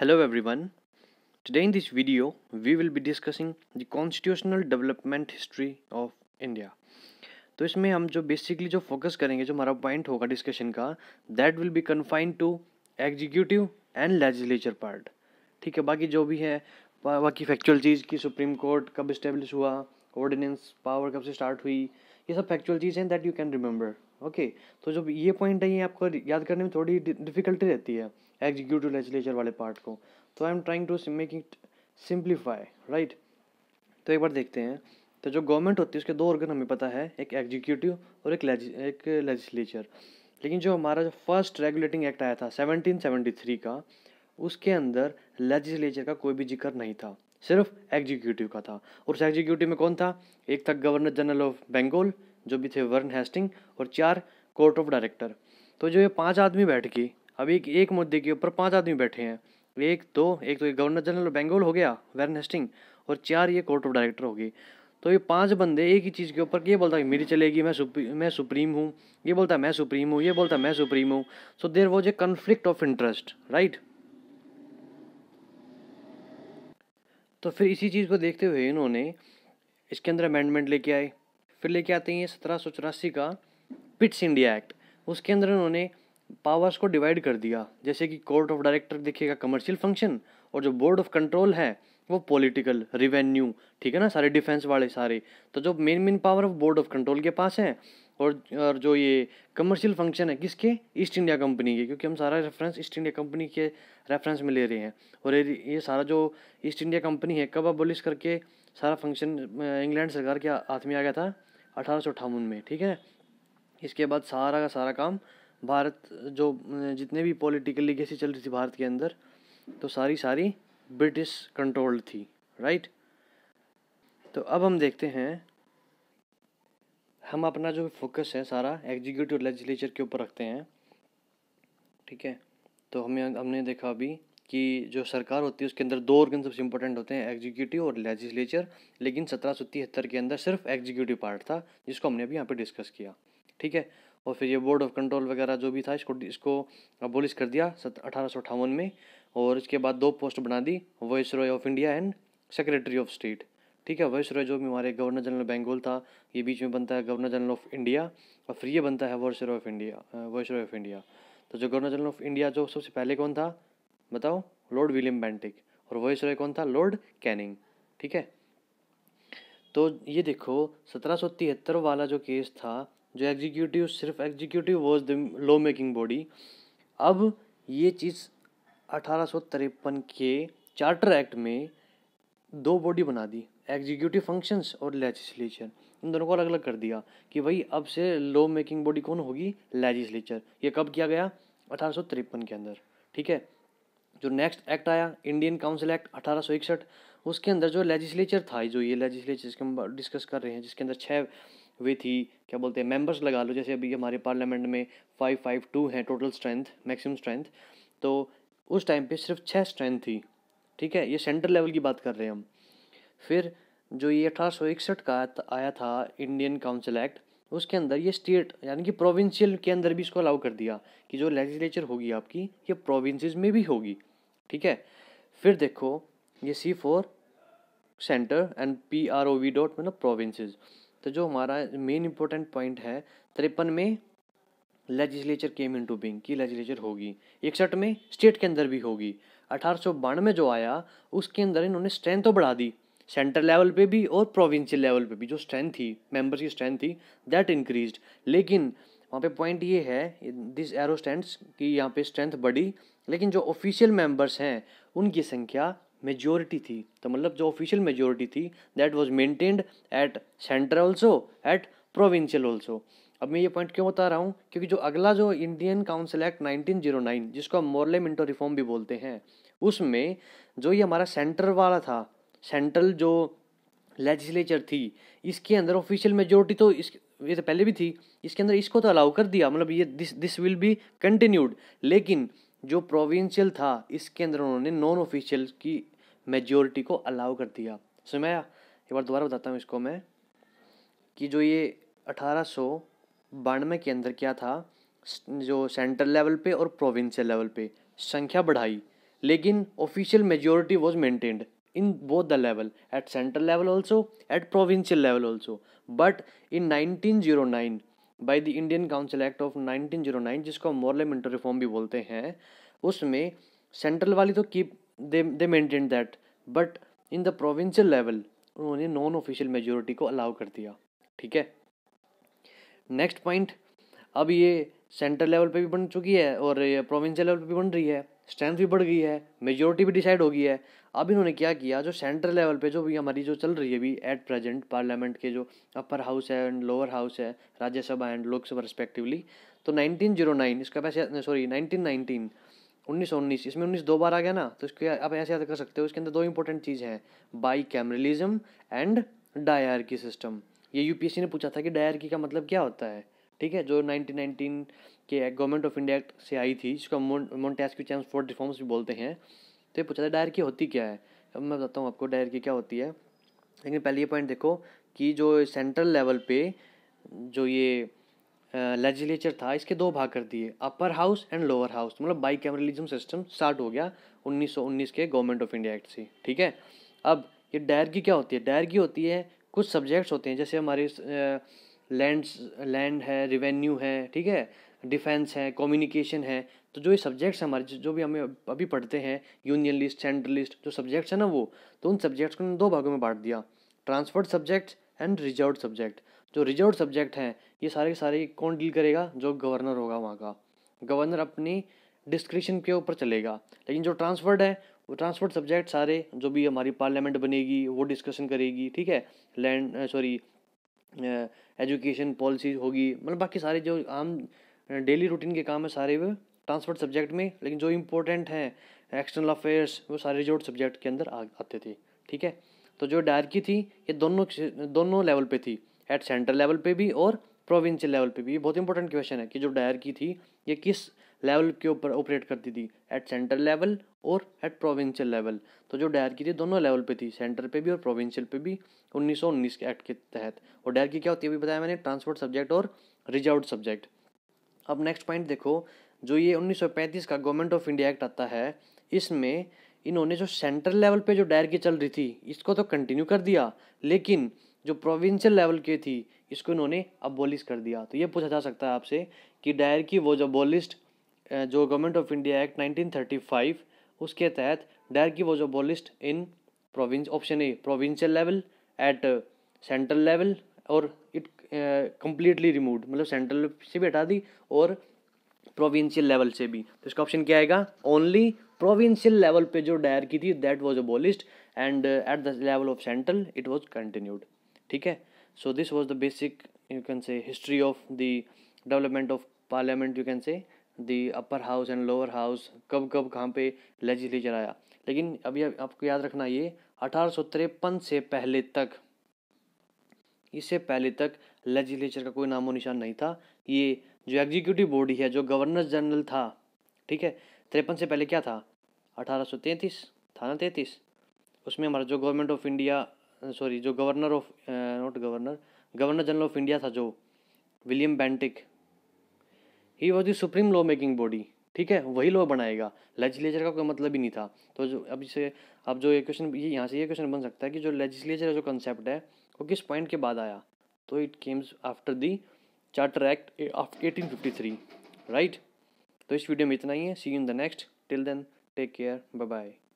Hello everyone. Today in this video we will be discussing the constitutional development history of India तो इसमें हम जो basically जो focus करेंगे जो हमारा पॉइंट होगा डिस्कशन का that will be confined to executive and legislature part ठीक है बाकी जो भी है बाकी फैक्चुअल चीज़ की सुप्रीम कोर्ट कब इस्टेब्लिश हुआ ऑर्डिनेंस पावर कब से स्टार्ट हुई ये सब फैक्चुअल चीज़ हैं that you can remember okay तो जब ये पॉइंट है ये आपको याद करने में थोड़ी डिफिकल्टी रहती है एग्जीक्यूटिव लेजिस्लेचर वाले पार्ट को तो I am trying to make it simplify right तो एक बार देखते हैं तो जो गवर्नमेंट होती है उसके दो ऑर्गन हमें पता है एक एग्जीक्यूटिव और एक एक लेजिस्लेचर लेकिन जो हमारा जो फर्स्ट रेगुलेटिंग एक्ट आया था थ्री का उसके अंदर लेजिस्लेचर का कोई भी जिक्र नहीं था सिर्फ एग्जीक्यूटिव का था और उस एग्जीक्यूटिव में कौन था एक था गवर्नर जनरल ऑफ बंगाल जो भी थे वर्न हेस्टिंग और चार कोर्ट ऑफ डायरेक्टर तो जो ये पांच आदमी बैठ के अब एक एक मुद्दे के ऊपर पांच आदमी बैठे हैं एक दो एक तो ये गवर्नर जनरल ऑफ बंगाल हो गया वैरन हेस्टिंग और चार ये कोर्ट ऑफ डायरेक्टर हो गए तो ये पांच बंदे एक ही चीज़ के ऊपर ये बोलता है मेरी चलेगी मैं सुप्री, मैं सुप्रीम हूँ ये बोलता है मैं सुप्रीम हूँ ये बोलता है मैं सुप्रीम हूँ so there was a conflict of interest right तो फिर इसी चीज़ को देखते हुए इन्होंने इसके अंदर अमेंडमेंट लेके आए फिर लेके आते हैं सत्रह सौ चौरासी का पिट्स इंडिया एक्ट उसके अंदर इन्होंने पावर्स को डिवाइड कर दिया जैसे कि कोर्ट ऑफ डायरेक्टर देखिएगा कमर्शियल फंक्शन और जो बोर्ड ऑफ कंट्रोल है वो पॉलिटिकल रिवेन्यू ठीक है ना सारे डिफेंस वाले सारे तो जो main main power of board of control के पास है और और जो ये कमर्शियल फंक्शन है किसके ईस्ट इंडिया कंपनी के क्योंकि हम सारा रेफरेंस ईस्ट इंडिया कंपनी के रेफरेंस में ले रहे हैं और ये सारा जो ईस्ट इंडिया कंपनी है कब अबोलिश करके सारा फंक्शन इंग्लैंड सरकार के हाथ में आ गया था अठारह में ठीक है इसके बाद सारा का सारा काम भारत जो जितने भी पॉलिटिकल लीगेसी चल रही थी भारत के अंदर तो सारी सारी ब्रिटिश कंट्रोल्ड थी राइट तो अब हम देखते हैं हम अपना जो फोकस है सारा एग्जीक्यूटिव लेजिस्लेचर के ऊपर रखते हैं ठीक है तो हमें हमने देखा अभी कि जो सरकार होती है उसके अंदर दो ऑर्गन सबसे इंपॉर्टेंट होते हैं एग्जीक्यूटिव और लेजिस्लेचर लेकिन सत्रह सौ तिहत्तर के अंदर सिर्फ एग्जीक्यूटिव पार्ट था जिसको हमने अभी यहाँ पे डिस्कस किया ठीक है और फिर ये बोर्ड ऑफ कंट्रोल वगैरह जो भी था इसको इसको अबोलिश कर दिया अठारह में और इसके बाद दो पोस्ट बना दी viceroy of India and secretary of state ठीक है वॉइस रॉय जो भी हमारे गवर्नर जनरल बंगाल था ये बीच में बनता है गवर्नर जनरल ऑफ इंडिया और फिर ये बनता है viceroy of India viceroy of India तो जो गवर्नर जनरल ऑफ इंडिया जो सबसे पहले कौन था बताओ लॉर्ड विलियम बैंटिक और वॉइस रॉय कौन था लॉर्ड कैनिंग ठीक है तो ये देखो सत्रह वाला जो केस था जो एग्जीक्यूटिव सिर्फ executive was the law making body अब ये चीज़ अठारह के चार्टर एक्ट में दो बॉडी बना दी एग्जीक्यूटिव फंक्शंस और लेजिस्लेचर इन दोनों को अलग अलग कर दिया कि भाई अब से लॉ मेकिंग बॉडी कौन होगी लेजिस्लेचर ये कब किया गया अठारह के अंदर ठीक है जो नेक्स्ट एक्ट आया इंडियन काउंसिल एक्ट अठारह उसके अंदर जो लेजिस्लेचर था जो ये लेजिस्लेचर जिसके हम डिस्कस कर रहे हैं जिसके अंदर छः वे थी क्या बोलते हैं मेंबर्स लगा लो जैसे अभी हमारे पार्लियामेंट में फाइव फाइव टू हैं टोटल स्ट्रेंथ मैक्सिमम स्ट्रेंथ तो उस टाइम पे सिर्फ छः स्ट्रेंथ थी ठीक है ये सेंट्रल लेवल की बात कर रहे हैं हम फिर जो ये अठारह का आया था इंडियन काउंसिल एक्ट उसके अंदर ये स्टेट यानी कि प्रोविंशियल के अंदर भी इसको अलाउ कर दिया कि जो लेजिस्लेचर होगी आपकी ये प्रोविंसेस में भी होगी ठीक है फिर देखो ये C for centre and P R O V dot मतलब प्रोविंसेस तो जो हमारा मेन इंपॉर्टेंट पॉइंट है तिरपन में legislature came into being की लेजिस्लेचर होगी इकसठ में स्टेट के अंदर भी होगी अठारह सौ बानवे जो आया उसके अंदर इन्होंने स्ट्रेंथ तो बढ़ा दी सेंट्रल लेवल पे भी और प्रोविंशियल लेवल पे भी जो स्ट्रेंथ थी मेंबर्स की स्ट्रेंथ थी दैट इंक्रीज लेकिन वहाँ पे पॉइंट ये है दिस एरो स्टैंड कि यहाँ पे स्ट्रेंथ बढ़ी लेकिन जो ऑफिशियल मेंबर्स हैं उनकी संख्या मेजोरिटी थी तो मतलब जो ऑफिशियल मेजोरिटी थी that was maintained at central also at provincial also अब मैं ये पॉइंट क्यों बता रहा हूँ क्योंकि जो अगला जो इंडियन काउंसिल एक्ट 1909 जिसको हम मोरले मिंटो रिफॉर्म भी बोलते हैं उसमें जो ये हमारा सेंटर वाला था सेंट्रल जो लेजिस्लेचर थी इसके अंदर ऑफिशियल मेजोरिटी तो इस ये तो पहले भी थी इसके अंदर इसको तो अलाउ कर दिया मतलब ये this this will be continued लेकिन जो प्रोविंशियल था इसके अंदर उन्होंने नॉन ऑफिशियल की मेजोरिटी को अलाउ कर दिया सो मैं एक बार दोबारा बताता हूँ इसको मैं कि जो ये अठारह सौ बानवे के अंदर क्या था जो सेंट्रल लेवल पे और प्रोविंशियल लेवल पे संख्या बढ़ाई लेकिन official majority was maintained the level at central level also at provincial level also but in nineteen zero nine by the Indian council act of 1909 जिसको मॉर्लेमेंटो रिफॉर्म भी बोलते हैं उसमें सेंट्रल वाली तो keep they they maintain that but in the provincial level उन्होंने non official majority को allow कर दिया ठीक है नेक्स्ट पॉइंट अब ये सेंट्रल लेवल पे भी बन चुकी है और प्रोविंशियल लेवल पे भी बन रही है स्ट्रेंथ भी बढ़ गई है मेजोरिटी भी डिसाइड हो गई है अब इन्होंने क्या किया जो सेंट्रल लेवल पे जो भी हमारी जो चल रही है अभी एट प्रेजेंट पार्लियामेंट के जो अपर हाउस है एंड लोअर हाउस है राज्यसभा एंड लोकसभा रिस्पेक्टिवली तो नाइनटीन जीरो नाइन इसका पैसे सॉरी नाइनटीन नाइनटीन उन्नीस सौ उन्नीस इसमें उन्नीस दो बार आ गया ना तो इसके आप ऐसे याद कर सकते हो इसके अंदर दो इंपॉर्टेंट चीज़ हैं bicameralism and diarchy system ये यू ने पूछा था कि डायरकी का मतलब क्या होता है ठीक है जो नाइनटीन के गवर्नमेंट ऑफ इंडिया एक्ट से आई थी जिसको मोन्टेस्क्यू चैम्स फॉर रिफॉर्म्स भी बोलते हैं तो ये पूछा था डायर की होती क्या है अब मैं बताता हूँ आपको डायर की क्या होती है लेकिन पहले ये पॉइंट देखो कि जो सेंट्रल लेवल पे जो ये लेजिस्लेचर था इसके दो भाग कर दिए upper house and lower house मतलब बाई कैमरलिज्म सिस्टम स्टार्ट हो गया 1919 के गवर्नमेंट ऑफ इंडिया एक्ट से ठीक है अब ये डायर की क्या होती है डायर की होती है कुछ सब्जेक्ट्स होते हैं जैसे हमारे लैंड लैंड है रिवेन्यू है ठीक है डिफेंस है कम्युनिकेशन है तो जो ये सब्जेक्ट्स हमारे जो भी हमें अभी पढ़ते हैं यूनियन लिस्ट सेंट्रल लिस्ट जो सब्जेक्ट्स हैं ना वो तो उन सब्जेक्ट्स को दो भागों में बांट दिया transferred subjects and reserve subject जो रिजर्व सब्जेक्ट हैं ये सारे के सारे कौन डील करेगा जो गवर्नर होगा वहाँ का गवर्नर अपनी डिस्क्रिप्शन के ऊपर चलेगा लेकिन जो ट्रांसफर्ड है वो ट्रांसफर्ड सब्जेक्ट सारे जो भी हमारी पार्लियामेंट बनेगी वो डिस्कशन करेगी ठीक है लैंड सॉरी एजुकेशन पॉलिसी होगी मतलब बाकी सारे जो आम डेली रूटीन के काम है सारे वे ट्रांसफर्ड सब्जेक्ट में लेकिन जो इम्पोर्टेंट हैं एक्सटर्नल अफेयर्स वो सारे रिजोर्ट सब्जेक्ट के अंदर आ, आते थे ठीक है तो जो डायरकी थी ये दोनों दोनों लेवल पे थी एट सेंट्रल लेवल पे भी और प्रोविंशियल लेवल पे भी ये बहुत इंपॉर्टेंट क्वेश्चन है कि जो डायरकी थी ये किस लेवल के ऊपर ऑपरेट करती थी एट सेंट्रल लेवल और एट प्रोविंशियल लेवल तो जो डायरकी थी दोनों लेवल पे थी सेंटर पे भी और प्रोविंशियल पे भी 1919 के एक्ट के तहत और डायरकी क्या होती है अभी बताया मैंने ट्रांसपोर्ट सब्जेक्ट और रिजर्व सब्जेक्ट अब नेक्स्ट पॉइंट देखो जो ये 1935 का गवर्नमेंट ऑफ इंडिया एक्ट आता है इसमें इन्होंने जो सेंट्रल लेवल पे जो डायर की चल रही थी इसको तो कंटिन्यू कर दिया लेकिन जो प्रोविंशियल लेवल की थी इसको इन्होंने अबोलिश कर दिया तो ये पूछा जा सकता है आपसे कि डायर की वो जो अबोलिस्ट जो गवर्नमेंट ऑफ इंडिया एक्ट 1935 उसके तहत डायर की वो जो abolished in province option a provincial level at central level और इट कम्प्लीटली रिमूव मतलब सेंट्रल से भी हटा दी और प्रोविंशियल लेवल से भी तो इसका ऑप्शन क्या आएगा ओनली प्रोविंशियल लेवल पे जो डायर की थी that was abolished and at the level of central it was continued ठीक है so this was the basic you can say history of the development of parliament you can say the upper house and lower house कब कब कहाँ पे legislature आया लेकिन अभी आपको याद रखना ये अठारह से पहले तक इससे पहले तक लेजिस्लेचर का कोई नामो निशान नहीं था ये जो एग्जीक्यूटिव बॉडी है जो गवर्नर जनरल था ठीक है तिरपन से पहले क्या था अठारह सौ तैंतीस था ना तैंतीस उसमें हमारा जो गवर्नमेंट ऑफ इंडिया सॉरी जो governor of not governor governor general of India था जो William Bentinck he was the supreme law making body ठीक है वही लॉ बनाएगा लेजिस्लेचर का कोई मतलब ही नहीं था तो जो अब इसे अब जो ये क्वेश्चन ये यहाँ से ये क्वेश्चन बन सकता है कि जो लेजिस्लेचर का जो कंसेप्ट है वो किस पॉइंट के बाद आया तो it comes after the charter act of eighteen fifty three right तो इस वीडियो में इतना ही है see in the next till then take care bye bye